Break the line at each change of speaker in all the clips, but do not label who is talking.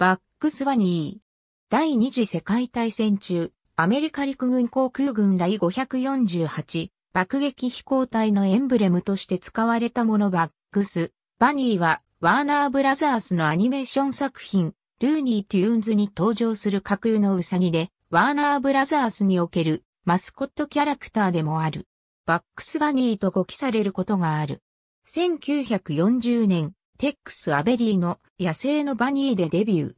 バックスワニー。第二次世界大戦中、アメリカ陸軍航空軍第548爆撃飛行隊のエンブレムとして使われたものバックス。バニーは、ワーナーブラザースのアニメーション作品、ルーニー・テューンズに登場する架空のウサギで、ワーナーブラザースにおけるマスコットキャラクターでもある。バックスバニーと語記されることがある。1940年、テックス・アベリーの野生のバニーでデビュー。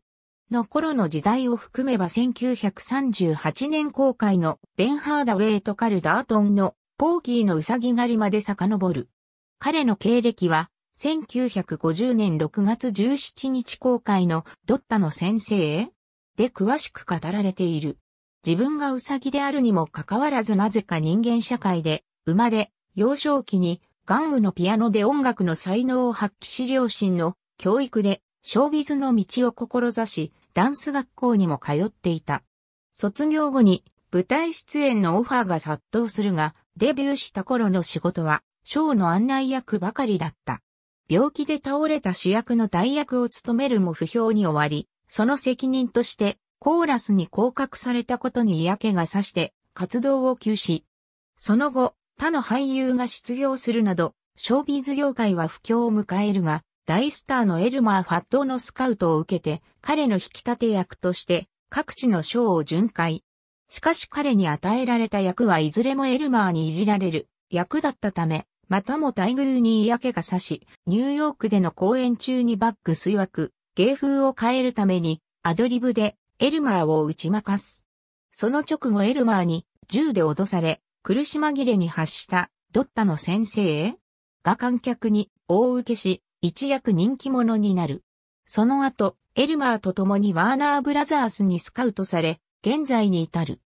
の頃の時代を含めば1938年公開のベン・ハーダウェイとカル・ダートンのポーキーのウサギ狩りまで遡る。彼の経歴は1950年6月17日公開のドッタの先生へで詳しく語られている。自分がウサギであるにもかかわらずなぜか人間社会で生まれ幼少期に玩具のピアノで音楽の才能を発揮し両親の教育でショービズの道を志し、ダンス学校にも通っていた。卒業後に舞台出演のオファーが殺到するが、デビューした頃の仕事は、ショーの案内役ばかりだった。病気で倒れた主役の代役を務めるも不評に終わり、その責任として、コーラスに降格されたことに嫌気がさして、活動を休止。その後、他の俳優が失業するなど、ショービーズ業界は不況を迎えるが、大スターのエルマー・ファットのスカウトを受けて、彼の引き立て役として、各地の賞を巡回。しかし彼に与えられた役はいずれもエルマーにいじられる役だったため、またも待遇に嫌気がさし、ニューヨークでの公演中にバックス曰く、芸風を変えるために、アドリブでエルマーを打ち負かす。その直後エルマーに銃で脅され、苦し紛れに発したドッタの先生が観客に大受けし、一躍人気者になる。その後、エルマーと共にワーナーブラザースにスカウトされ、現在に至る。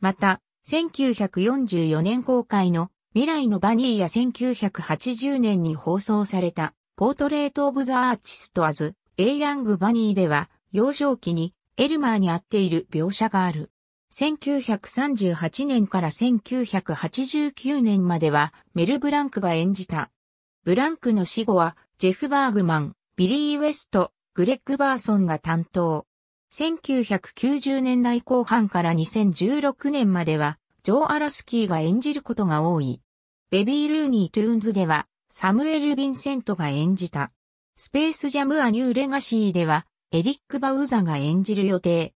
また、1944年公開の未来のバニーや1980年に放送されたポートレート・オブ・ザ・アーティスト・アズ・エイ・ヤング・バニーでは、幼少期にエルマーに会っている描写がある。1938年から1989年まではメル・ブランクが演じた。ブランクの死後はジェフ・バーグマン、ビリー・ウェスト、グレッグ・バーソンが担当。1990年代後半から2016年まではジョー・アラスキーが演じることが多い。ベビー・ルーニー・トゥーンズではサムエル・ヴィンセントが演じた。スペース・ジャム・ア・ニュー・レガシーではエリック・バウザが演じる予定。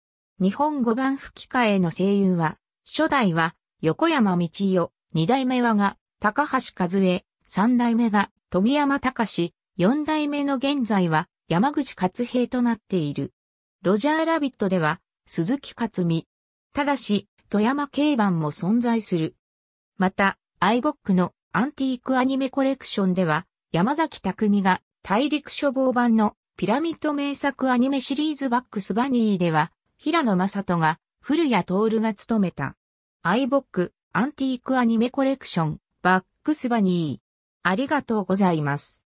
日本語版吹き替えの声優は、初代は横山道代、二代目はが高橋和江、三代目が富山隆、四代目の現在は山口勝平となっている。ロジャーラビットでは鈴木勝美。ただし、富山競馬も存在する。また、アイボックのアンティークアニメコレクションでは、山崎匠が大陸処方版のピラミッド名作アニメシリーズバックスバニーでは、平野正人が、古谷徹が務めた。アイボック、アンティークアニメコレクション、バックスバニー。ありがとうございます。